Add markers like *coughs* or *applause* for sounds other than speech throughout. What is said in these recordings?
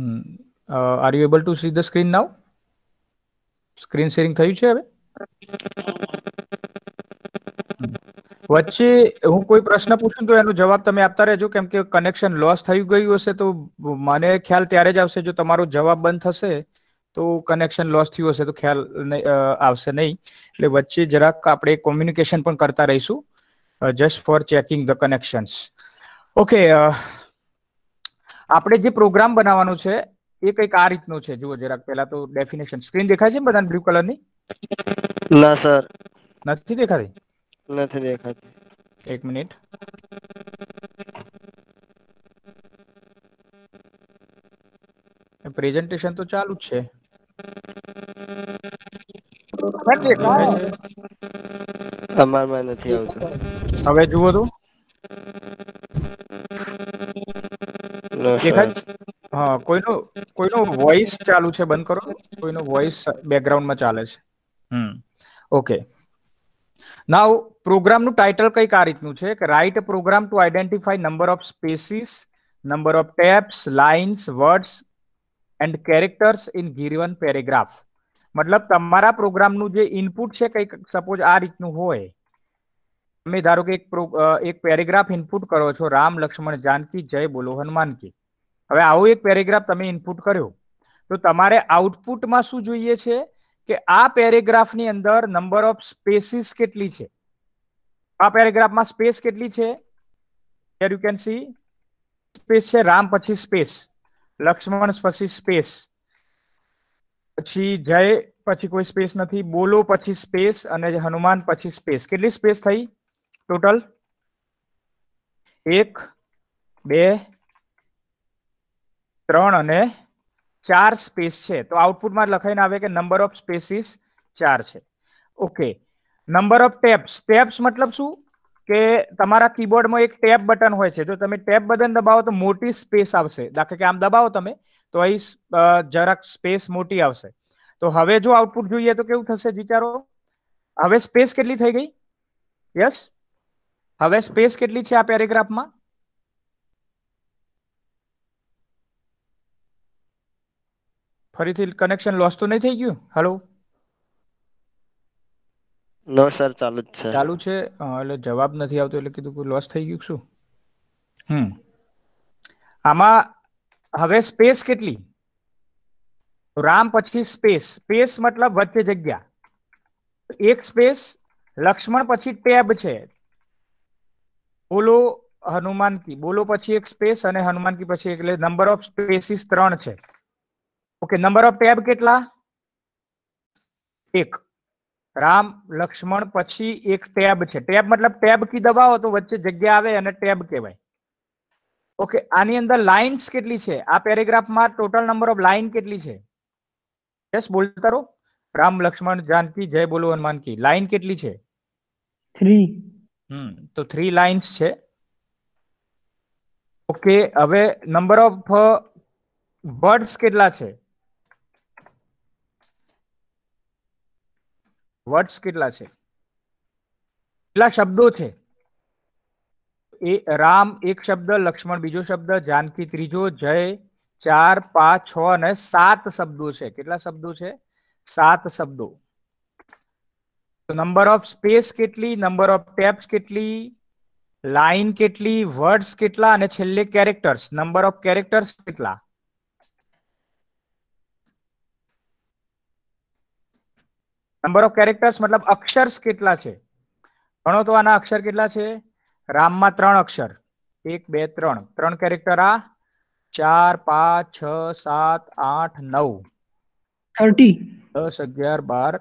Hmm are you able to see the screen now screen sharing થયું છે હવે વચ્ચે હું કોઈ પ્રશ્ન પૂછું તો એનો જવાબ તમે આપતા રહેજો કેમ કે કનેક્શન લોસ થઈ ગયું હશે તો મને ખ્યાલ ત્યારે જ આવશે જો તમારો જવાબ બંધ થશે તો કનેક્શન લોસ થયું હશે તો ખ્યાલ આવશે નહીં એટલે વચ્ચે જરાક આપણે કોમ્યુનિકેશન પણ કરતા રહીશું just for checking the connections okay આપણે જે પ્રોગ્રામ બનાવવાનો છે એ કંઈક આ રીતનો છે જુઓ જરાક પહેલા તો ડેફિનેશન સ્ક્રીન દેખાય છે બધાને બ્લુ કલરની ના સર નથી દેખાતી નથી દેખાતી એક મિનિટ પ્રેઝન્ટેશન તો ચાલુ જ છે તમારમાં નથી આવતું હવે જુઓ તું દેખાય હા કોઈનો કોઈનો વોઇસ ચાલુ છે બંધ કરો કોઈનો વોઇસ બેકગ્રાઉન્ડમાં ચાલે છે હમ ઓકે નાવ પ્રોગ્રામનું ટાઇટલ કઈક આ રીતનું છે કે write program to identify number of spaces number of tabs lines words and characters in given paragraph મતલબ તમારા પ્રોગ્રામનું જે ઇનપુટ છે કંઈક સપોઝ આ રીતનું હોય તમે ધારો કે એક એક પેરેગ્રાફ ઇનપુટ કરો છો રામ લક્ષ્મણ જાનકી જય બોલો હનુમાન કી હવે આવો એક પેરેગ્રાફ તમે ઇનપુટ કર્યો તો તમારે આઉટપુટમાં શું જોઈએ છે કે આ પેરેગ્રાફની અંદર નંબર ઓફ સ્પેસીસ કેટલી છે આ પેરેગ્રાફમાં સ્પેસ કેટલી છે here you can see space છે રામ પછી સ્પેસ લક્ષ્મણ પછી સ્પેસ પછી જય પછી કોઈ સ્પેસ નથી બોલો પછી સ્પેસ અને હનુમાન પછી સ્પેસ કેટલી સ્પેસ થઈ ટોટલ એક બે ત્રણ અને ચાર સ્પેસ છે તો આઉટપુટમાં લખાઈને આવે કે નંબર ઓફ સ્પેસીસ ચાર છે okay number of tabs tabs મતલબ શું કે તમારા કીબોર્ડમાં એક ટેપ બટન હોય છે જો તમે ટેપ બટન દબાવો તો મોટી સ્પેસ આવશે દાખલા કે આમ દબાવો તમે તો અહીં જરાક સ્પેસ મોટી આવશે તો હવે જો આઉટપુટ જોઈએ તો કેવું થશે વિચારો હવે સ્પેસ કેટલી થઈ ગઈ યસ હવે સ્પેસ કેટલી છે આ પેરેગ્રાફમાં ફરીથી કનેક્શન લોસ તો નહીં થઈ ગયું હેલો નો સર ચાલુ છે ચાલુ છે એટલે જવાબ નથી આવતો એટલે કીધું કોઈ લોસ થઈ ગયું શું હમ આમાં હવે સ્પેસ કેટલી રામ પછી સ્પેસ સ્પેસ મતલબ વચ્ચે જગ્યા એક સ્પેસ લક્ષ્મણ પછી ટેબ છે બોલો હનુમાન કી બોલો પછી એક સ્પેસ અને હનુમાન કી પછી એટલે નંબર ઓફ સ્પેસીસ ત્રણ છે ઓકે નંબર ઓફ ટેબ કેટલા એક રામ લક્ષ્મણ પછી એક ટેબ છે ટેબ મતલબ ટેબ કી દબાવો તો વચ્ચે જગ્યા આવે અને ટેબ કહેવાય ઓકે આની અંદર લાઇન્સ કેટલી છે આ પેરેગ્રાફમાં ટોટલ નંબર ઓફ લાઇન કેટલી છે યસ બોલતા રહો રામ લક્ષ્મણ જાનકી જય બોલો હનુમાન કી લાઇન કેટલી છે થ્રી હમ તો થ્રી લાઇન્સ છે ઓકે હવે નંબર ઓફ વર્ડ્સ કેટલા છે વર્ડ્સ કેટલા છે કેટલા શબ્દો છે એ રામ એક શબ્દ લક્ષ્મણ બીજો શબ્દ જાનકી ત્રીજો જય ચાર પાંચ છ અને સાત શબ્દો છે કેટલા શબ્દો છે સાત શબ્દો તો નંબર ઓફ સ્પેસ કેટલી નંબર ઓફ ટેબ્સ કેટલી લાઈન કેટલી વર્ડ્સ કેટલા અને છેલ્લે કેરેક્ટર્સ નંબર ઓફ કેરેક્ટર્સ કેટલા નંબર ઓફ કેરેક્ટર્સ મતલબ અક્ષર્સ કેટલા છે ગણો તો આના અક્ષર કેટલા છે રામમાં ત્રણ અક્ષર એક બે ત્રણ ત્રણ કેરેક્ટર આ ચાર પાંચ છ સાત આઠ નવ થર્ટી દસ અગિયાર બાર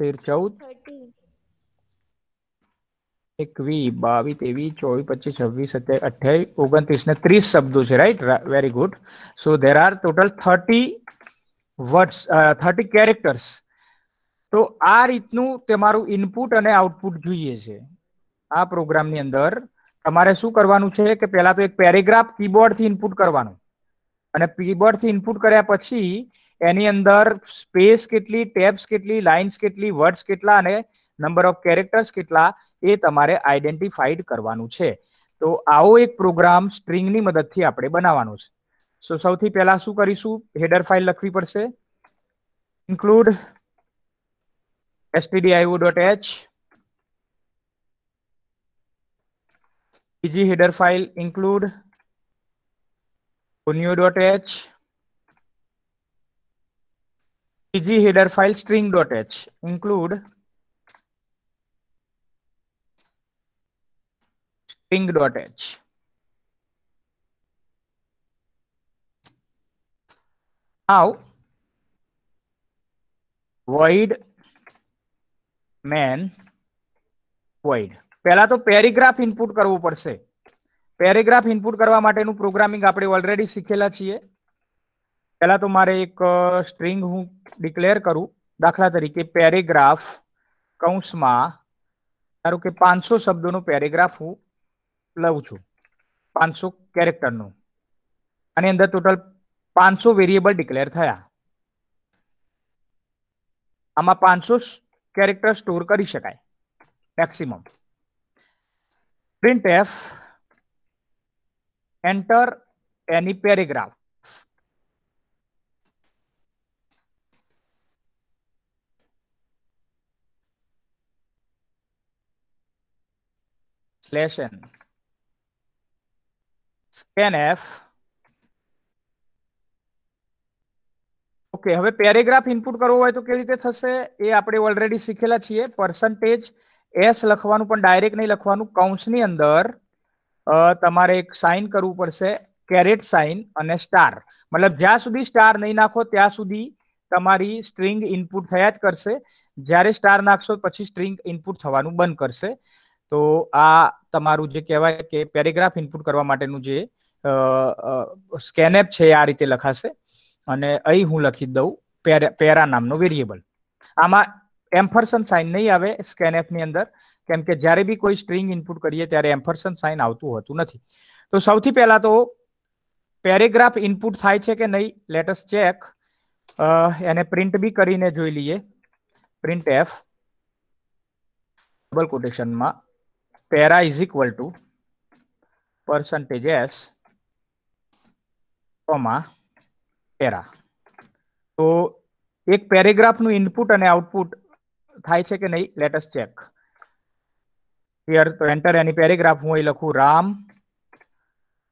તેર ચૌદ એકવી બાવીસ તેવી ચોવીસ પચીસ છવ્વીસ સત્યાવીસ અઠ્યાવીસ ઓગણત્રીસ ને ત્રીસ શબ્દો છે right very good so there are total thirty words thirty characters તો આ રીતનું તમારું ઇનપુટ અને આઉટપુટ જોઈએ છે આ પ્રોગ્રામની અંદર તમારે શું કરવાનું છે કે પહેલા તો એક પેરેગ્રાફ કીબોર્ડથી ઇનપુટ કરવાનું અને કીબોર્ડથી ઇનપુટ કર્યા પછી એની અંદર સ્પેસ કેટલી ટેબ્સ કેટલી લાઇન્સ કેટલી વર્ડ્સ કેટલા અને નંબર ઓફ કેરેક્ટર્સ કેટલા એ તમારે આઈડેન્ટિફાઈડ કરવાનું છે તો આવો એક પ્રોગ્રામ સ્ટ્રિંગની મદદથી આપણે બનાવવાનો છે સો સૌથી પહેલા શું કરીશું હેડર ફાઇલ લખવી પડશે ઇન્ક્લુડ stdio.h ડોટ એચ બીજી હેડર ફાઇલ ઇન્ક્લુડ ઓનિયો ડોટ એચ બીજી header file string dot H include ping.h now void main void પહેલા તો પેરેગ્રાફ ઇનપુટ કરવું પડશે પેરેગ્રાફ ઇનપુટ કરવા માટેનું પ્રોગ્રામિંગ આપણે ઓલરેડી શીખેલા છીએ પહેલા તો મારે એક સ્ટ્રિંગ હું ડિક્લેર કરું દાખલા તરીકે પેરેગ્રાફ કૌંસમાં ધારો કે પાંચસો શબ્દોનો પેરેગ્રાફ હું લઉં છું પાંચસો કેરેક્ટરનું આની અંદર ટોટલ પાંચસો વેરિયેબલ ડિક્લેર થયા આમાં પાંચસો કેરેક્ટર સ્ટોર કરી શકાય maximum printf enter any paragraph slash N scanf okay હવે પેરેગ્રાફ ઇનપુટ કરવો હોય તો કેવી રીતે થશે એ આપણે ઓલરેડી શીખેલા છીએ પર્સન્ટેજ એસ લખવાનું પણ ડાયરેક્ટ નહીં લખવાનું કૌંસની અંદર તમારે એક સાઇન કરવું પડશે કેરેટ સાઇન અને સ્ટાર મતલબ જ્યાં સુધી સ્ટાર નહીં નાખો ત્યાં સુધી તમારી સ્ટ્રિંગ ઇનપુટ થયા જ કરશે જ્યારે સ્ટાર નાખશો પછી સ્ટ્રિંગ ઇનપુટ થવાનું બંધ કરશે તો આ તમારું જે કહેવાય કે પેરેગ્રાફ ઇનપુટ કરવા માટેનું જે સ્કેનેપ છે આ રીતે લખાશે અને અહીં હું લખી દઉં પેરા નામનો વેરિયેબલ આમાં એમ્ફર્સન સાઇન નહીં આવે સ્કેનેપની અંદર કેમ કે જ્યારે બી કોઈ સ્ટ્રિંગ ઇનપુટ કરીએ ત્યારે એમ્ફર્સન સાઇન આવતું હોતું નથી તો સૌથી પહેલા તો પેરેગ્રાફ ઇનપુટ થાય છે કે નહીં લેટસ ચેક એને પ્રિન્ટ બી કરીને જોઈ લઈએ પ્રિન્ટ એફ ડબલ કોટેશનમાં para is equal to percentage s comma para તો એક પેરેગ્રાફનું ઇનપુટ અને આઉટપુટ થાય છે કે નહીં લેટસ ચેક હિયર તો એન્ટર એની પેરેગ્રાફ હું અહીં લખું રામ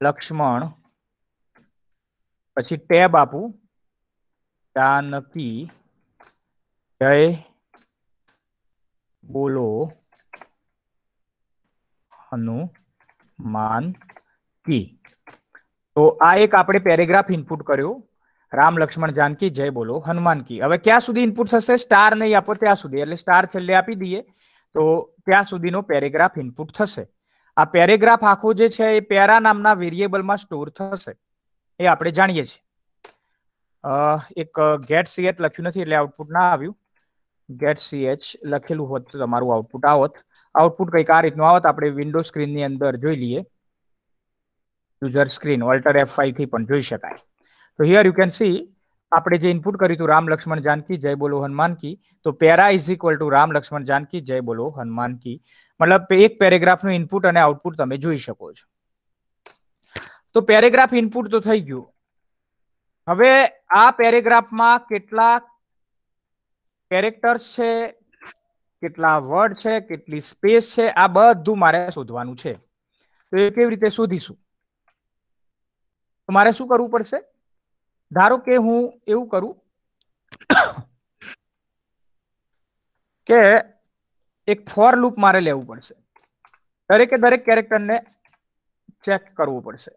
લક્ષ્મણ પછી ટેબ આપું જાનકી જય બોલો હનુમાન કી તો આ એક આપણે પેરેગ્રાફ ઇનપુટ કર્યો રામ લક્ષ્મણ જાનકી જય બોલો હનુમાન કી હવે ક્યાં સુધી ઇનપુટ થશે સ્ટાર નહીં આપો ત્યાં સુધી એટલે સ્ટાર છેલ્લે આપી દઈએ તો ત્યાં સુધીનો પેરેગ્રાફ ઇનપુટ થશે આ પેરેગ્રાફ આખો જે છે એ પેરા નામના વેરિયેબલમાં સ્ટોર થશે એ આપણે જાણીએ છીએ એક ગેટ સીએચ લખ્યું નથી એટલે આઉટપુટ ના આવ્યું ગેટ સીએચ લખેલું હોત તો તમારું આઉટપુટ આવત આઉટપુટ કંઈક આ રીતનું આવત આપણે વિન્ડો સ્ક્રીનની અંદર જોઈ લઈએ યુઝર સ્ક્રીન ઓલ્ટર એફ થી પણ જોઈ શકાય તો હિયર યુ કેન સી આપણે જે ઇનપુટ કર્યું હતું રામ લક્ષ્મણ જાનકી જય બોલો હનુમાન કી તો para is equal to Ram Lakshman Janaki જય બોલો હનુમાન મતલબ એક પેરેગ્રાફનું ઇનપુટ અને આઉટપુટ તમે જોઈ શકો છો તો પેરેગ્રાફ ઇનપુટ તો થઈ ગયું હવે આ પેરેગ્રાફમાં કેટલાક કેરેક્ટર્સ છે કેટલા વર્ડ છે કેટલી સ્પેસ છે આ બધું મારે શોધવાનું છે તો એ કેવી રીતે શોધીશું તો મારે શું કરવું પડશે ધારો કે હું એવું કરું કે એક ફોર લૂપ મારે લેવું પડશે દરેકે દરેક કેરેક્ટરને ચેક કરવું પડશે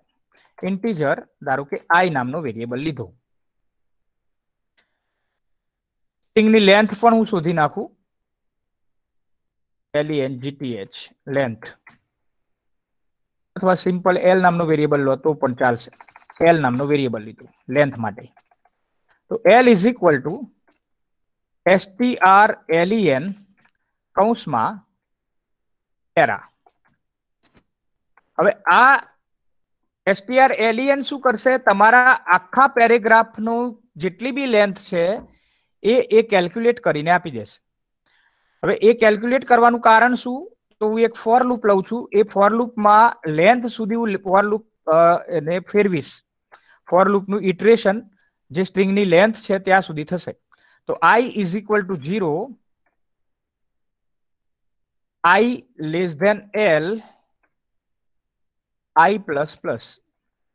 ઇન્ટીજર ધારો કે આઈ નામનો વેરિયેબલ લીધો સ્ટ્રિંગની લેન્થ પણ હું શોધી નાખું પહેલી એન જીટીએચ લેન્થ અથવા સિમ્પલ એલ નામનું વેરિયેબલ લો તો પણ ચાલશે એલ નામનું વેરિયેબલ લીધું લેન્થ માટે તો L is equal to STR LEN કૌંસમાં એરા હવે આ એસટીઆર એલિયન e શું કરશે તમારા આખા પેરેગ્રાફનું જેટલી બી લેન્થ છે એ એ કેલ્ક્યુલેટ કરીને આપી દેશે હવે એ કેલ્ક્યુલેટ કરવાનું કારણ શું તો હું એક ફોર લૂપ લઉં છું એ ફોર લૂપમાં લેન્થ સુધી હું ફોર લૂપ એને ફેરવીશ ફોર લૂપનું ઇટરેશન જે સ્ટ્રિંગની લેન્થ છે ત્યાં સુધી થશે તો I is equal to zero I less than L I plus plus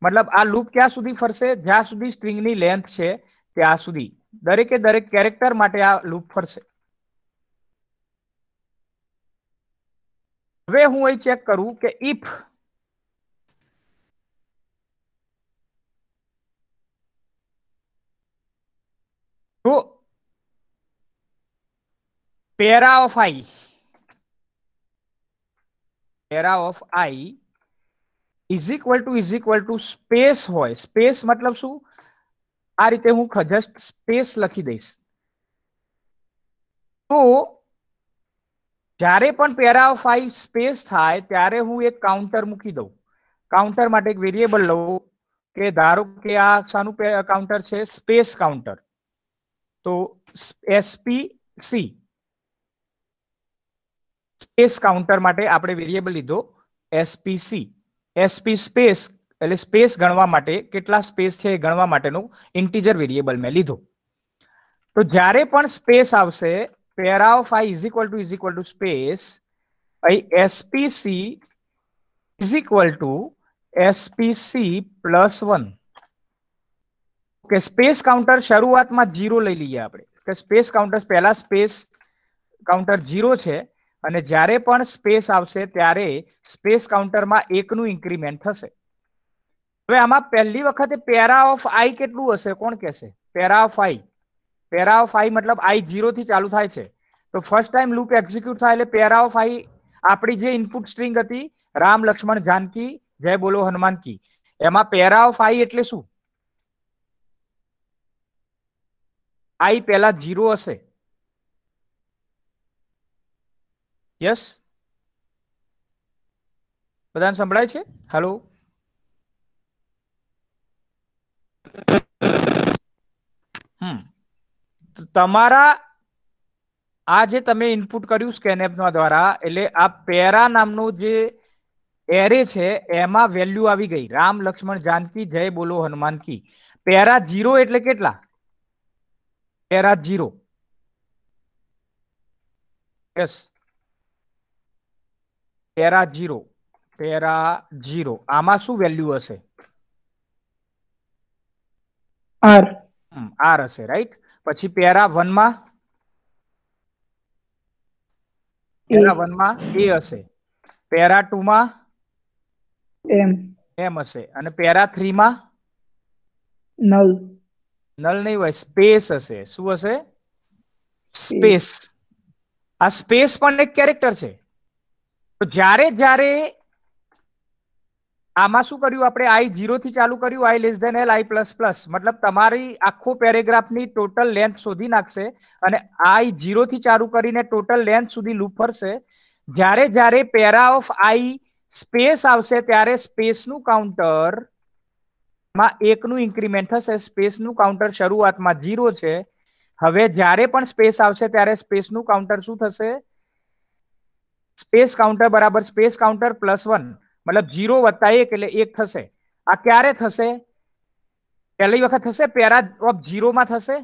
મતલબ આ લૂપ ક્યાં સુધી ફરશે જ્યાં સુધી સ્ટ્રિંગની લેન્થ છે ત્યાં સુધી દરેકે દરેક કેરેક્ટર માટે આ લૂપ ફરશે वे हूं चेक करू के if to para of I para of I is equal to is equal to space हो स्पेस मतलब शू आ रीते हूं जस्ट स्पेस लखी दईस तो જ્યારે પણ પેરા ફાઇવ સ્પેસ થાય ત્યારે હું એક કાઉન્ટર મૂકી દઉં કાઉન્ટર માટે એક વેરિયેબલ લઉં કે ધારો કે આ શાનું કાઉન્ટર છે સ્પેસ કાઉન્ટર તો એસપી સી સ્પેસ કાઉન્ટર માટે આપણે વેરિયેબલ લીધો એસપીસી એસપી સ્પેસ એટલે સ્પેસ ગણવા માટે કેટલા સ્પેસ છે એ ગણવા માટેનું ઇન્ટીજર વેરિયેબલ મેં લીધો તો જ્યારે પણ સ્પેસ આવશે para of i is equal to is equal to space I SPC is equal to SPC plus one કે સ્પેસ કાઉન્ટર શરૂઆતમાં જીરો લઈ લઈએ આપણે કે સ્પેસ કાઉન્ટર પહેલા સ્પેસ કાઉન્ટર જીરો છે અને જ્યારે પણ સ્પેસ આવશે ત્યારે સ્પેસ કાઉન્ટરમાં એકનું ઇન્ક્રીમેન્ટ થશે હવે આમાં પહેલી વખતે પેરા ઓફ આઈ કેટલું હશે કોણ કહેશે પેરા ઓફ આઈ પેરાઓ ફાઈવ મતલબ આઈ જીરો થી ચાલુ થાય છે તો ફર્સ્ટ ટાઈમ લૂપ એક્ઝિક્યુટ થાય એટલે પેરાઓ ફાઈવ આપણી જે ઇનપુટ સ્ટ્રીંગ હતી રામ લક્ષ્મણ જાનકી જય બોલો હનુમાન કી એમાં પેરાઓ ફાઈવ એટલે શું આઈ પેલા જીરો હશે યસ બધાને સંભળાય છે હેલો હમ તમારા આ જે તમે ઇનપુટ કર્યું સ્કેનેપના દ્વારા એટલે આ પેરા નામનું જે એરે છે એમાં વેલ્યુ આવી ગઈ રામ લક્ષ્મણ જાનકી જય બોલો હનુમાન કી પેરા જીરો એટલે કેટલા para zero yes para zero para zero આમાં શું વેલ્યુ હશે આર આર હશે રાઈટ પછી પેરા વનમાં પેરા વનમાં એ હશે પેરા ટુ માં એમ એમ હશે અને પેરા થ્રી માં નલ નલ નહીં હોય સ્પેસ હશે શું હશે સ્પેસ આ સ્પેસ પણ એક કેરેક્ટર છે તો જ્યારે જ્યારે આમાં શું કર્યું આપણે આઈ જીરો થી ચાલુ કર્યું I less than L I plus plus મતલબ તમારી આખો પેરેગ્રાફની ટોટલ લેન્થ શોધી નાખશે અને આઈ જીરો થી ચાલુ કરીને ટોટલ લેન્થ સુધી લૂપ ફરશે જ્યારે જ્યારે પેરા ઓફ આઈ સ્પેસ આવશે ત્યારે સ્પેસનું કાઉન્ટર માં એકનું ઇન્ક્રીમેન્ટ થશે સ્પેસનું કાઉન્ટર શરૂઆતમાં જીરો છે હવે જ્યારે પણ સ્પેસ આવશે ત્યારે સ્પેસનું કાઉન્ટર શું થશે સ્પેસ કાઉન્ટર બરાબર સ્પેસ કાઉન્ટર પ્લસ વન મતલબ જીરો વત્તા એક એટલે એક થશે આ ક્યારે થશે પહેલી વખત થશે પેરા ઓફ જીરોમાં થશે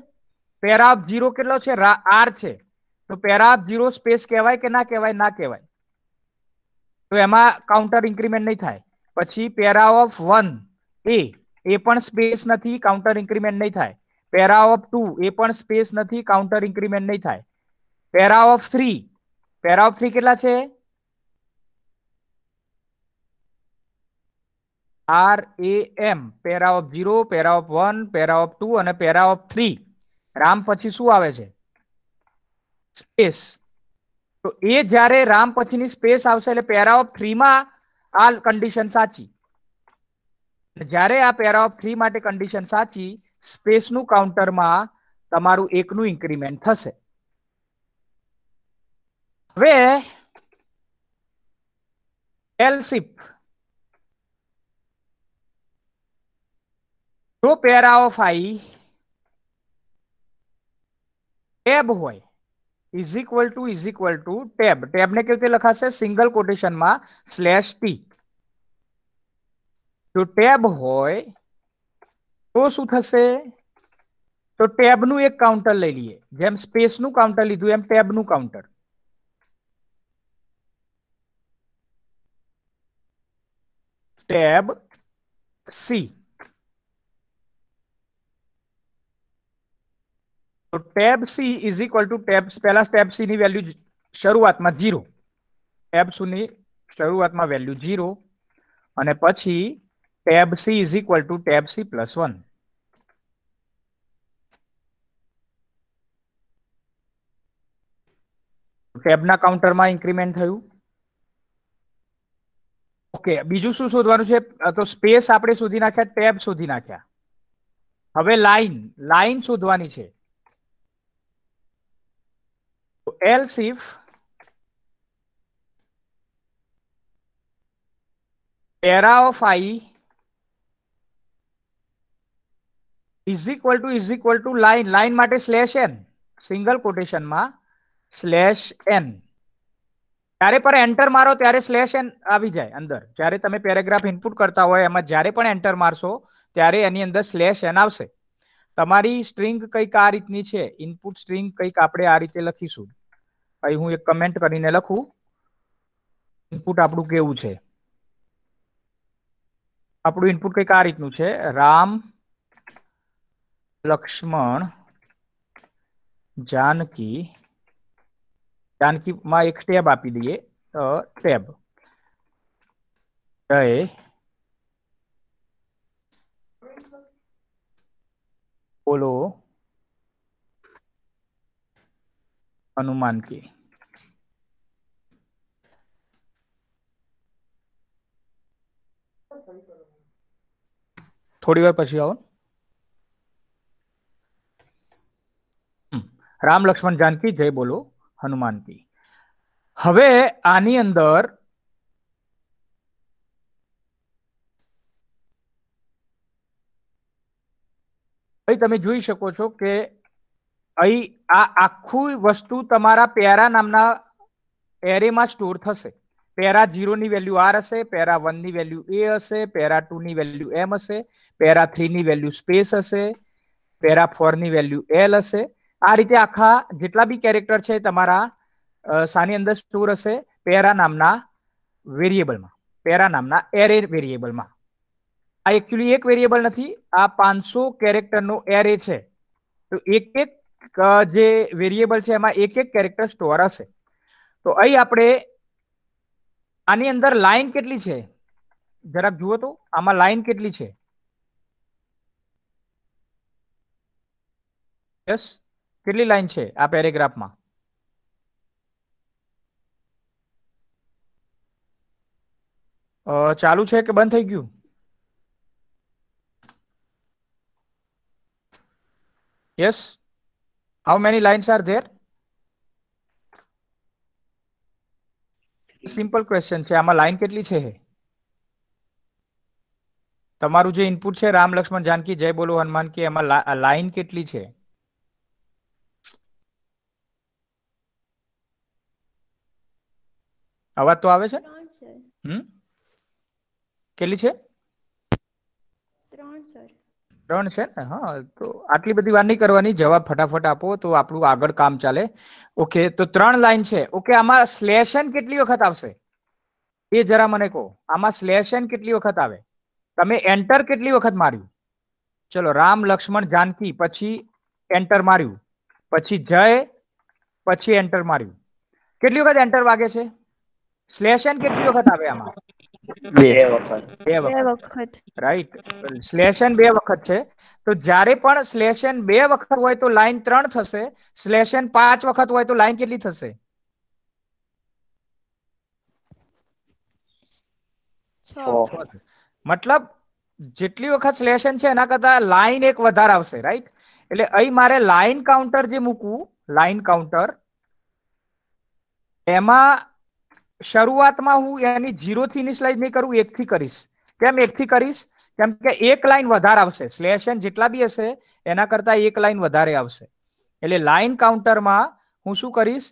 પેરા ઓફ જીરો કેટલો છે આર છે તો પેરા ઓફ જીરો સ્પેસ કહેવાય કે ના કહેવાય ના કહેવાય તો એમાં કાઉન્ટર ઇન્ક્રીમેન્ટ નહીં થાય પછી para of one A A પણ સ્પેસ નથી કાઉન્ટર ઇન્ક્રીમેન્ટ નહીં થાય પેરા ઓફ ટુ એ પણ સ્પેસ નથી કાઉન્ટર ઇન્ક્રીમેન્ટ નહીં થાય para of three para of three કેટલા છે R A M para of zero para of one para of two અને પેરા ઓફ થ્રી રામ પછી શું આવે છે સ્પેસ તો એ જ્યારે રામ પછીની સ્પેસ આવશે એટલે પેરા ઓફ થ્રીમાં આ કન્ડિશન સાચી જ્યારે આ પેરા ઓફ થ્રી માટે કન્ડિશન સાચી સ્પેસનું કાઉન્ટરમાં તમારું એકનું ઇન્ક્રીમેન્ટ થશે હવે એલસીફ जो पेरा ऑफ आई टेब हो is equal to is equal to tab tab ने कई लखा से सींगल कोटेशन में स्लेश टी जो टेब हो तो शू तो टेब न एक काउंटर लै लीए जेम स्पेस न काउंटर लीधु एम टेब न काउंटर टेब सी તો tab C is equal to tab પહેલા ટેબ સી ની વેલ્યુ શરૂઆતમાં ઝીરો ટેબ સુની શરૂઆતમાં વેલ્યુ ઝીરો અને પછી tab C is equal to tab C plus one ટેબના કાઉન્ટરમાં ઇન્ક્રીમેન્ટ થયું ઓકે બીજું શું શોધવાનું છે તો સ્પેસ આપણે શોધી નાખ્યા ટેબ શોધી નાખ્યા હવે લાઈન લાઈન શોધવાની છે else if para of i is equal to is equal to line line માટે સ્લેશ n સિંગલ કોટેશનમાં સ્લેશ n ત્યારે પણ એન્ટર મારો ત્યારે સ્લેશ એન આવી જાય અંદર જ્યારે તમે પેરેગ્રાફ ઇનપુટ કરતા હોય એમાં જ્યારે પણ એન્ટર મારશો ત્યારે એની અંદર સ્લેશ એન આવશે તમારી સ્ટ્રિંગ કઈક આ રીતની છે ઇનપુટ સ્ટ્રિંગ કઈક આપણે આ રીતે લખીશું અહીં હું એક કમેન્ટ કરીને લખું ઇનપુટ આપણું કેવું છે આપણું ઇનપુટ કંઈક આ રીતનું છે રામ લક્ષ્મણ જાનકી જાનકી માં એક ટેબ આપી દઈએ ટેબ જય બોલો अनुमान के થોડી વાર પછી આવો રામ લક્ષ્મણ જાનકી જય બોલો હનુમાન કી હવે આની અંદર તમે જોઈ શકો છો કે અહીં આ આખું વસ્તુ તમારા પેરા નામના એરેમાં સ્ટોર થશે પેરા ની વેલ્યુ આર હશે પેરા વનની વેલ્યુ એ હશે પેરા ની વેલ્યુ એમ હશે પેરા થ્રીની વેલ્યુ સ્પેસ હશે પેરા ફોરની વેલ્યુ એલ હશે આ રીતે આખા જેટલા બી કેરેક્ટર છે તમારા સાની અંદર સ્ટોર હશે પેરા નામના વેરિયેબલમાં પેરા નામના એરે વેરિયેબલમાં આ એકચ્યુઅલી એક વેરિયેબલ નથી આ પાંચસો કેરેક્ટરનો એરે છે તો એક એક જે વેરિયેબલ છે એમાં એક એક કેરેક્ટર સ્ટોર હશે તો અહીં આપણે આની અંદર લાઈન કેટલી છે જરાક જુઓ તો આમાં લાઈન કેટલી છે યસ કેટલી લાઈન છે આ પેરેગ્રાફમાં ચાલુ છે કે બંધ થઈ ગયું yes How many lines are there? Simple question છે આમાં લાઈન કેટલી છે તમારું જે ઇનપુટ છે રામ લક્ષ્મણ જાનકી જય બોલો હનુમાન કે એમાં લાઈન કેટલી છે અવાજ તો આવે છે હમ કેટલી છે ત્રણ સર ત્રણ છે ને હા તો આટલી બધી વાત નહીં કરવાની જવાબ ફટાફટ આપો તો આપણું આગળ કામ ચાલે ઓકે તો ત્રણ લાઈન છે ઓકે આમાં સ્લેશન કેટલી વખત આવશે એ જરા મને કહો આમાં સ્લેશન કેટલી વખત આવે તમે એન્ટર કેટલી વખત માર્યું ચલો રામ લક્ષ્મણ જાનકી પછી એન્ટર માર્યું પછી જય પછી એન્ટર માર્યું કેટલી વખત એન્ટર વાગે છે સ્લેશન કેટલી વખત આવે આમાં બે વખત રાઈટ સ્લેશન બે વખત છે તો જ્યારે પણ સ્લેશન બે વખત હોય તો લાઈન ત્રણ થશે સ્લેશન પાંચ વખત હોય તો લાઈન કેટલી થશે મતલબ જેટલી વખત સ્લેશન છે એના કરતા લાઈન એક વધારે આવશે રાઈટ એટલે અહીં મારે લાઈન કાઉન્ટર જે મૂકવું લાઈન કાઉન્ટર એમાં શરૂઆતમાં હું એની જીરોથી ઇનિશિયલાઇઝ નહીં કરું એકથી કરીશ કેમ એકથી કરીશ કેમ કે એક લાઈન વધારે આવશે સ્લેશન જેટલા બી હશે એના કરતા એક લાઈન વધારે આવશે એટલે લાઈન કાઉન્ટરમાં હું શું કરીશ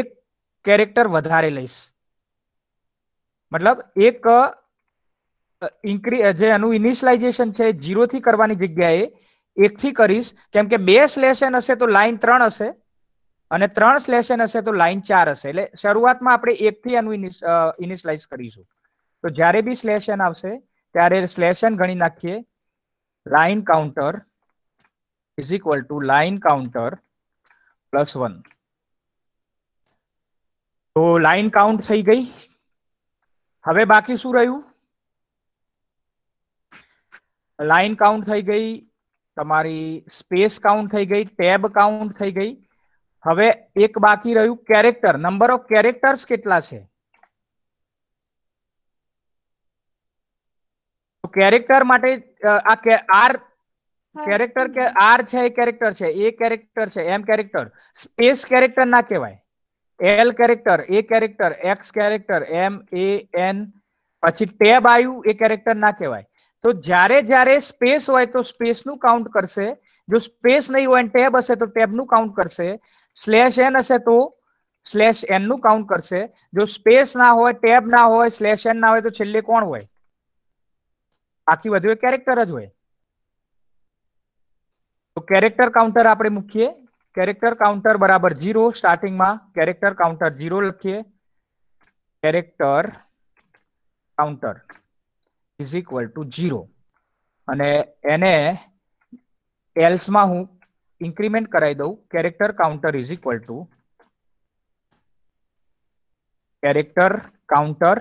એક કેરેક્ટર વધારે લઈશ મતલબ એક ઇન્ક્રી જે એનું ઇનિશિયલાઇઝેશન છે જીરોથી કરવાની જગ્યાએ એકથી કરીશ કેમ કે બે સ્લેશન હશે તો લાઈન ત્રણ હશે અને ત્રણ સ્લેશન હશે તો લાઇન ચાર હશે એટલે શરૂઆતમાં આપણે એકથી એનું ઇનિશલાઇઝ કરીશું તો જ્યારે બી સ્લેશન આવશે ત્યારે સ્લેશન ગણી નાખીએ line counter is equal to line counter plus one તો લાઇન કાઉન્ટ થઈ ગઈ હવે બાકી શું રહ્યું લાઇન કાઉન્ટ થઈ ગઈ તમારી સ્પેસ કાઉન્ટ થઈ ગઈ ટેબ કાઉન્ટ થઈ ગઈ હવે એક બાકી રહ્યું કેરેક્ટર નંબર ઓફ કેરેક્ટર્સ કેટલા છે કેરેક્ટર માટે આ આર કેરેક્ટર કે આર છે એ કેરેક્ટર છે એ કેરેક્ટર છે એમ કેરેક્ટર સ્પેસ કેરેક્ટર ના કહેવાય L character A character X character M A N પછી ટેબ આવ્યું એ કેરેક્ટર ના કહેવાય તો જ્યારે જ્યારે સ્પેસ હોય તો સ્પેસનું કાઉન્ટ કરશે જો સ્પેસ નહીં હોય ટેબ હશે તો ટેબનું કાઉન્ટ કરશે સ્લેશ એન હશે તો સ્લેશ એન નું કાઉન્ટ કરશે જો સ્પેસ ના હોય ટેબ ના હોય સ્લેશ એન ના હોય તો છેલ્લે કોણ હોય આખી વધુ કેરેક્ટર જ હોય તો કેરેક્ટર કાઉન્ટર આપણે મૂકીએ કેરેક્ટર કાઉન્ટર બરાબર ઝીરો સ્ટાર્ટિંગમાં કેરેક્ટર કાઉન્ટર ઝીરો લખીએ character counter is equal to zero અને એને એલ્સમાં હું ઇન્ક્રીમેન્ટ કરાવી દઉં character counter is equal to character counter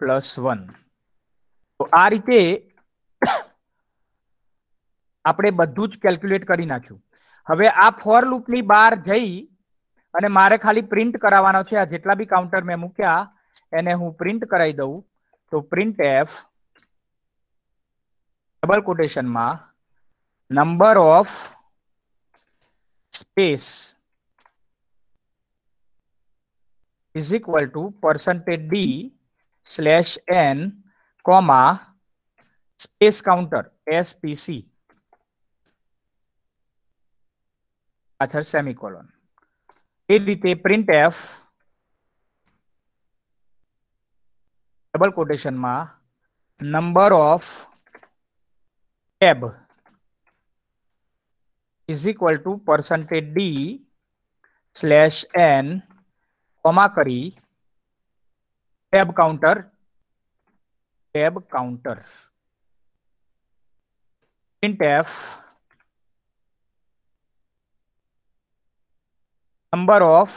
plus one તો આ રીતે *coughs* આપણે બધું જ કેલ્ક્યુલેટ કરી નાખ્યું હવે આ ફોર લૂપની બહાર જઈ અને મારે ખાલી પ્રિન્ટ કરાવવાનો છે આ જેટલા બી કાઉન્ટર મેં મૂક્યા એને હું પ્રિન્ટ કરાવી દઉં તો printf double quotation mark number of space is equal to percentage d slash n comma space counter spc after semicolon a rite print f double quotation mark number of tab is equal to percentage d slash n comma કરી tab counter tab counter printf number of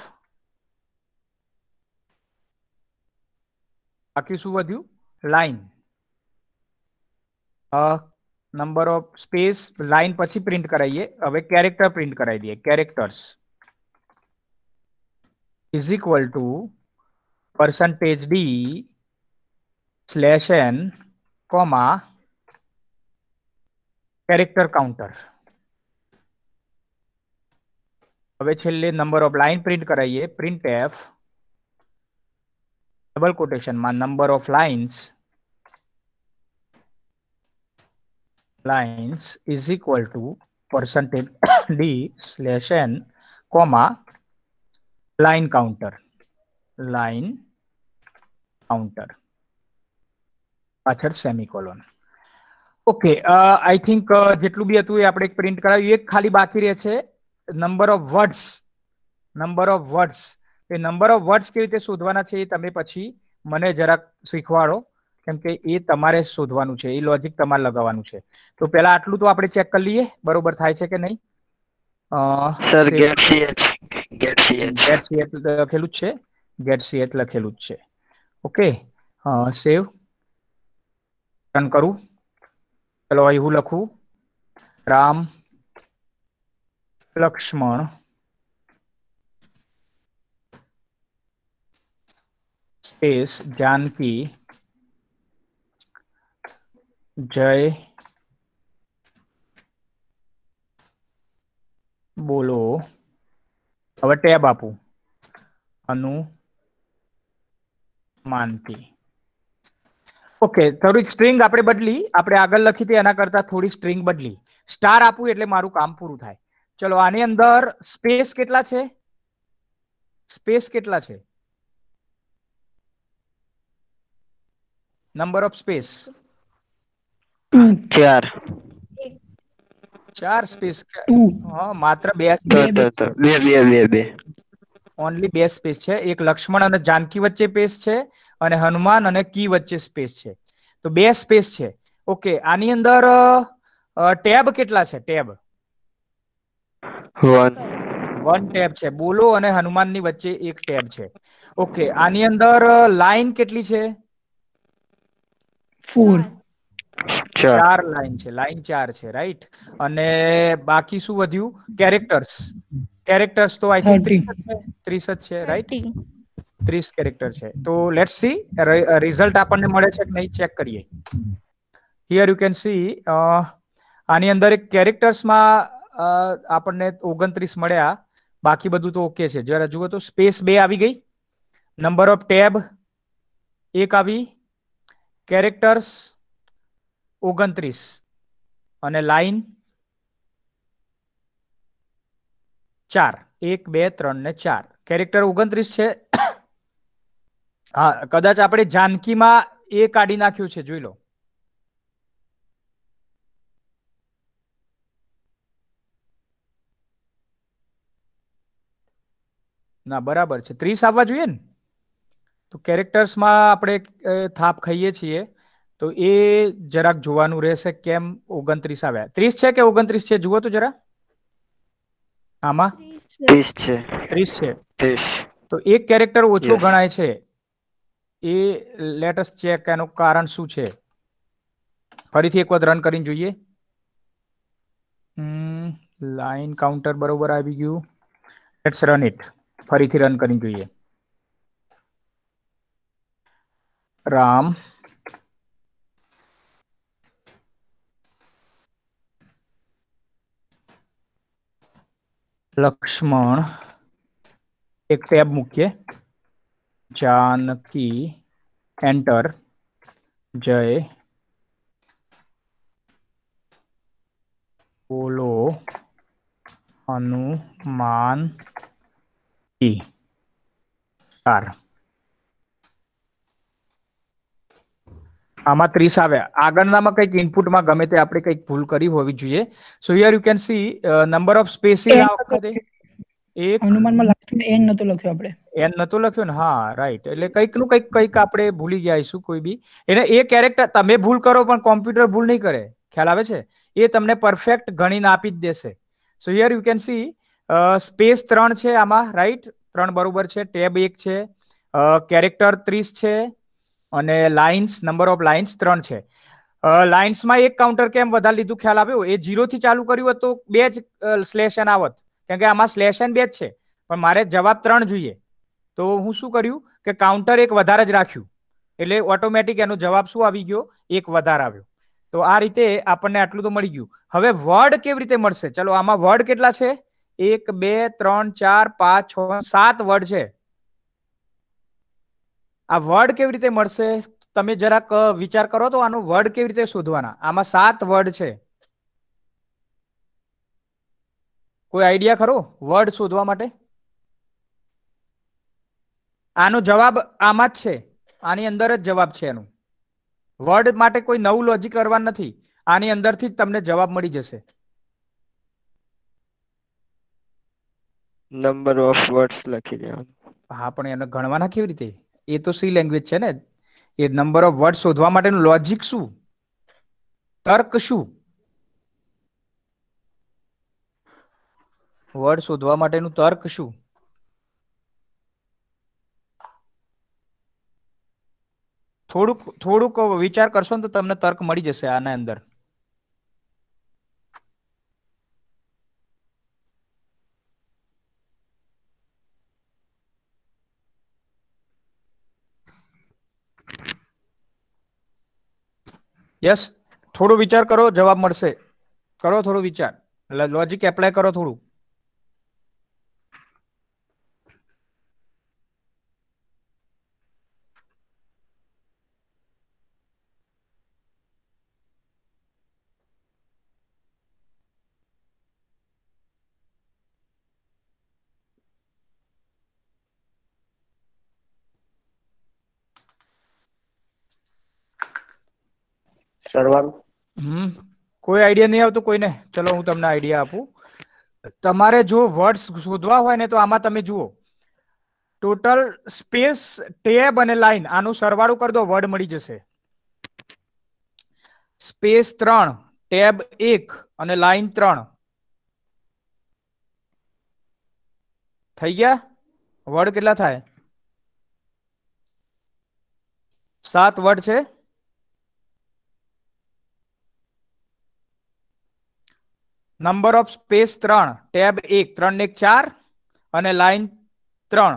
બાકી શું વધ્યું line number of space line पची print कराइए अब character print कराई दिए characters is equal to percentage D slash N comma character counter अब छेले नंबर ऑफ लाइन प्रिंट कराइए प्रिंट एफ डबल कोटेशन मान number of lines lines is equal to percentage *coughs* d slash n comma line counter line counter પાછળ semicolon okay I think જેટલું બી હતું એ આપણે એક પ્રિન્ટ કરાવ્યું એક ખાલી બાકી રહે છે number of words number of words એ નંબર ઓફ વર્ડ્સ કેવી રીતે શોધવાના છે એ તમે પછી મને જરાક શીખવાડો કેમ કે એ તમારે શોધવાનું છે એ લોજિક તમારે લગાવવાનું છે તો પેલા આટલું તો આપણે ચેક કરી લઈએ બરોબર થાય છે કે નહીં sir get CH get CH get CH લખેલું છે ગેટ સીએચ લખેલું જ છે ઓકે સેવ રન કરું ચલો અહીં હું લખું રામ લક્ષ્મણ સ્પેસ જાનકી જય બોલો હવે ટેબ આપું અનુ માનતી ઓકે થોડીક સ્ટ્રિંગ આપણે બદલી આપણે આગળ લખી હતી એના કરતા થોડી સ્ટ્રિંગ બદલી સ્ટાર આપું એટલે મારું કામ પૂરું થાય ચલો આની અંદર સ્પેસ કેટલા છે સ્પેસ કેટલા છે નંબર ઓફ સ્પેસ ચાર ચાર સ્પેસ હા માત્ર બે બે બે બે બે ઓનલી બે સ્પેસ છે એક લક્ષ્મણ અને જાનકી વચ્ચે સ્પેસ છે અને હનુમાન અને કી વચ્ચે સ્પેસ છે તો બે સ્પેસ છે ઓકે આની અંદર ટેબ કેટલા છે ટેબ વન વન ટેબ છે બોલો અને હનુમાનની વચ્ચે એક ટેબ છે ઓકે આની અંદર લાઈન કેટલી છે ફોર ચાર લાઈન છે લાઈન ચાર છે રાઈટ અને બાકી શું વધ્યું કેરેક્ટર્સ કેરેક્ટર્સ તો આઈ થિંક ત્રીસ જ છે રાઈટ ત્રીસ કેરેક્ટર છે તો લેટ્સ સી રિઝલ્ટ આપણને મળે છે કે નહીં ચેક કરીએ હિયર યુ કેન સી આની અંદર એક કેરેક્ટર્સમાં uh, આપણને ઓગણત્રીસ મળ્યા બાકી બધું તો ઓકે છે જરા જુઓ તો સ્પેસ બે આવી ગઈ નંબર ઓફ ટેબ એક આવી કેરેક્ટર્સ ઓગણત્રીસ અને લાઈન ચાર એક બે ત્રણ ને ચાર કેરેક્ટર ઓગણત્રીસ છે *coughs* હા કદાચ આપણે જાનકીમાં એ કાઢી નાખ્યું છે જોઈ લો ના બરાબર છે ત્રીસ આવવા જોઈએ ને તો કેરેક્ટર્સમાં આપણે થાપ ખાઈએ છીએ તો એ જરાક જોવાનું રહેશે કેમ ઓગણત્રીસ આવ્યા ત્રીસ છે કે ઓગણત્રીસ છે જુઓ તો જરા આમાં ત્રીસ છે ત્રીસ છે તો એક કેરેક્ટર ઓછો ગણાય છે એ લેટસ ચેક એનું કારણ શું છે ફરીથી એક વખત રન કરીને જોઈએ લાઈન કાઉન્ટર બરોબર આવી ગયું લેટ્સ રન ઇટ ફરીથી રન કરીને જોઈએ રામ लक्ष्मण एक टैब मुख्य जानकी एंटर जय बोलो हनुमान की આમાં ત્રીસ આવ્યા આગળનામાં કંઈક ઇનપુટમાં ગમે તે આપણે કંઈક ભૂલ કરી હોવી જોઈએ so here you can see number of spaces આ વખતે એક હનુમાનમાં લાસ્ટમાં એન નતો લખ્યો આપણે એન નતો લખ્યો ને હા રાઈટ એટલે કંઈક નું કંઈક કંઈક આપણે ભૂલી ગયા છું કોઈ બી એને એ કેરેક્ટર તમે ભૂલ કરો પણ કોમ્પ્યુટર ભૂલ નહીં કરે ખ્યાલ આવે છે એ તમને પરફેક્ટ ગણીને આપી જ દેશે so here you can see space ત્રણ છે આમાં રાઈટ ત્રણ બરોબર છે ટેબ એક છે કેરેક્ટર ત્રીસ છે અને લાઇન્સ નંબર ઓફ લાઇન્સ ત્રણ છે લાઇન્સમાં એક કાઉન્ટર કેમ વધારે લીધું ખ્યાલ આવ્યો એ થી ચાલુ કર્યું હતું બે જ સ્લેશન આવત કેમ કે આમાં સ્લેશન બે જ છે પણ મારે જવાબ ત્રણ જોઈએ તો હું શું કર્યું કે કાઉન્ટર એક વધારે જ રાખ્યું એટલે ઓટોમેટિક એનો જવાબ શું આવી ગયો એક વધારે આવ્યો તો આ રીતે આપણને આટલું તો મળી ગયું હવે વર્ડ કેવી રીતે મળશે ચલો આમાં વર્ડ કેટલા છે એક બે ત્રણ ચાર પાંચ છ સાત વર્ડ છે આ વર્ડ કેવી રીતે મળશે તમે જરાક વિચાર કરો તો આનો વર્ડ કેવી રીતે શોધવાના આમાં સાત વર્ડ છે કોઈ આઈડિયા ખરો વર્ડ શોધવા માટે આનો જવાબ આમાં જ છે આની અંદર જ જવાબ છે એનું વર્ડ માટે કોઈ નવું લોજિક કરવા નથી આની અંદરથી જ તમને જવાબ મળી જશે નંબર ઓફ વર્ડ્સ લખી દેવાનું હા પણ એને ગણવાના કેવી રીતે એ તો સી લેંગ્વેજ છે ને એ નંબર ઓફ વર્ડ શોધવા માટેનું લોજિક શું તર્ક શું વર્ડ શોધવા માટેનું તર્ક શું થોડુંક થોડુંક વિચાર કરશો ને તો તમને તર્ક મળી જશે આના અંદર યસ થોડો વિચાર કરો જવાબ મળશે કરો થોડો વિચાર લોજિક એપ્લાય કરો થોડું સરવાળો કોઈ આઈડિયા નહીં આવતો કોઈને ચલો હું તમને આઈડિયા આપું તમારે જો વર્ડ્સ શોધવા હોય ને તો આમાં તમે જુઓ ટોટલ સ્પેસ ટેબ અને લાઈન આનું સરવાળો કરી દો વર્ડ મળી જશે સ્પેસ ત્રણ ટેબ એક અને લાઈન ત્રણ થઈ ગયા વર્ડ કેટલા થાય સાત વર્ડ છે નંબર ઓફ સ્પેસ ત્રણ ટેબ એક ત્રણ ને ચાર અને લાઈન ત્રણ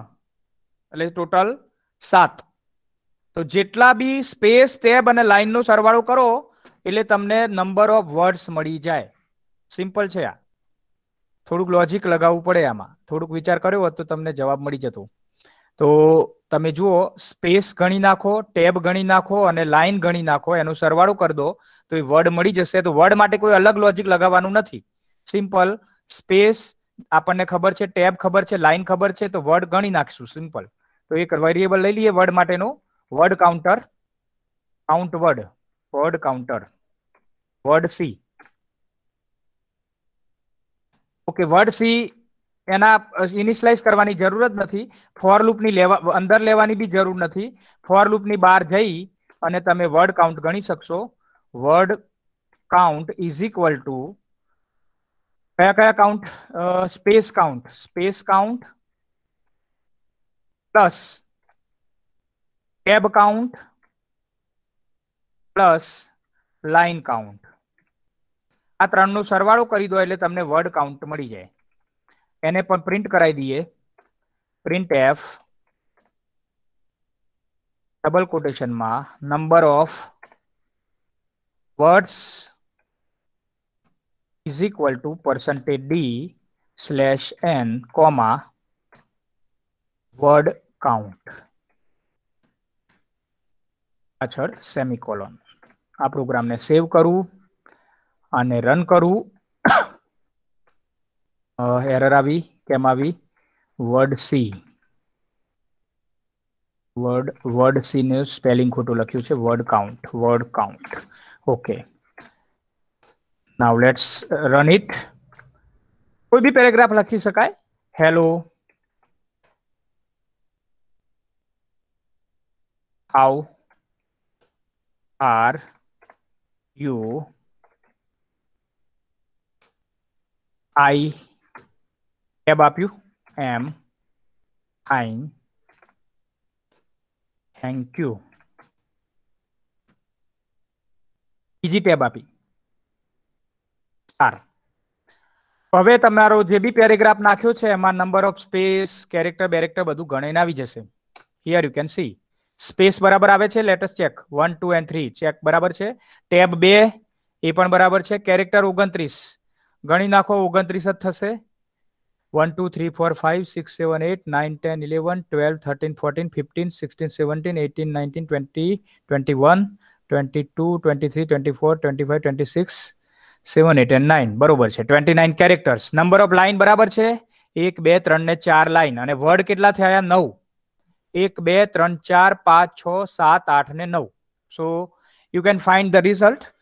એટલે ટોટલ સાત તો જેટલા બી સ્પેસ ટેબ અને લાઈનનો સરવાળો કરો એટલે તમને નંબર ઓફ વર્ડ્સ મળી જાય સિમ્પલ છે આ થોડુંક લોજિક લગાવવું પડે આમાં થોડુંક વિચાર કર્યો હોત તો તમને જવાબ મળી જતો તો તમે જુઓ સ્પેસ ગણી નાખો ટેબ ગણી નાખો અને લાઇન ગણી નાખો એનું સરવાળો કરી દો તો એ વર્ડ મળી જશે તો વર્ડ માટે કોઈ અલગ લોજિક લગાવવાનું નથી સિમ્પલ સ્પેસ આપણને ખબર છે ટેબ ખબર છે લાઇન ખબર છે તો વર્ડ ગણી નાખશું સિમ્પલ તો એક વેરિયેબલ લઈ લઈએ વર્ડ માટેનું word counter count word word counter word C okay word C એના ઇનિશિયલાઇઝ કરવાની જરૂર જ નથી ફોર લૂપની લેવા અંદર લેવાની બી જરૂર નથી ફોર લૂપની બહાર જઈ અને તમે વર્ડ કાઉન્ટ ગણી શકશો word count is equal to કયા કયા count space count space count plus tab count plus line count આ ત્રણનો સરવાળો કરી દો એટલે તમને વર્ડ કાઉન્ટ મળી જાય એને પણ પ્રિન્ટ કરાવી દઈએ પ્રિન્ટ એફ ડબલ કોટેશનમાં number of words is equal to percentage D slash N comma word count પાછળ સેમિકોલોન આ પ્રોગ્રામને સેવ કરવું અને રન કરવું એરર આવી કેમ આવી word C word word C નું સ્પેલિંગ ખોટું લખ્યું છે word count word count okay now let's run it કોઈ બી પેરેગ્રાફ લખી શકાય hello how are you I tab આપ્યું એમ ફાઇન થેન્ક યુ બીજી ટેબ આપી ચાર હવે તમારો જે બી પેરેગ્રાફ નાખ્યો છે એમાં નંબર ઓફ સ્પેસ કેરેક્ટર બેરેક્ટર બધું ગણીને આવી જશે here you can see space બરાબર આવે છે latest check one two and three check બરાબર છે ટેબ બે એ પણ બરાબર છે કેરેક્ટર ઓગણત્રીસ ગણી નાખો ઓગણત્રીસ જ થશે one two three four five six seven eight nine ten eleven twelve thirteen fourteen fifteen sixteen seventeen eighteen nineteen twenty twenty one twenty two twenty three twenty four twenty five twenty six seven eight and nine બરોબર છે twenty nine characters number of line બરાબર છે એક બે ત્રણ ને ચાર line અને વર્ડ કેટલા થયા નવ એક બે ત્રણ ચાર પાંચ છ સાત આઠ ને નવ so you can find the result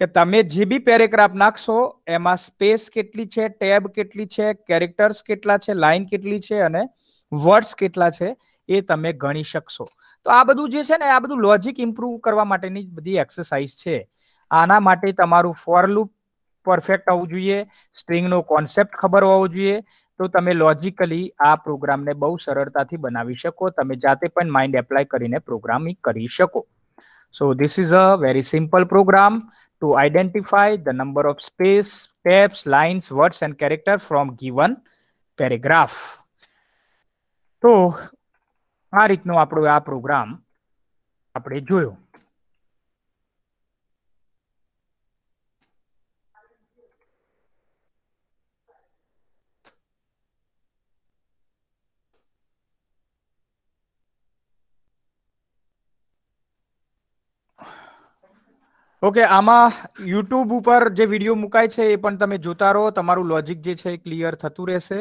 કે તમે જે બી પેરેગ્રાફ નાખશો એમાં સ્પેસ કેટલી છે ટેબ કેટલી છે કેરેક્ટર્સ કેટલા છે લાઇન કેટલી છે અને વર્ડ્સ કેટલા છે એ તમે ગણી શકશો તો આ બધું જે છે ને આ બધું લોજિક ઇમ્પ્રૂવ કરવા માટેની બધી એક્સરસાઇઝ છે આના માટે તમારું ફોરલૂપ પરફેક્ટ હોવું જોઈએ સ્ટ્રિંગનો કોન્સેપ્ટ ખબર હોવો જોઈએ તો તમે લોજિકલી આ પ્રોગ્રામને બહુ સરળતાથી બનાવી શકો તમે જાતે પણ માઇન્ડ એપ્લાય કરીને પ્રોગ્રામિંગ કરી શકો so this is a very simple program to identify the number of space, tabs, lines, words, and character from given paragraph. તો આ રીતનો આપણો આ પ્રોગ્રામ આપણે જોયો ઓકે આમાં યુટ્યુબ ઉપર જે વિડીયો મુકાય છે એ પણ તમે જોતા રહો તમારું લોજિક જે છે એ ક્લિયર થતું રહેશે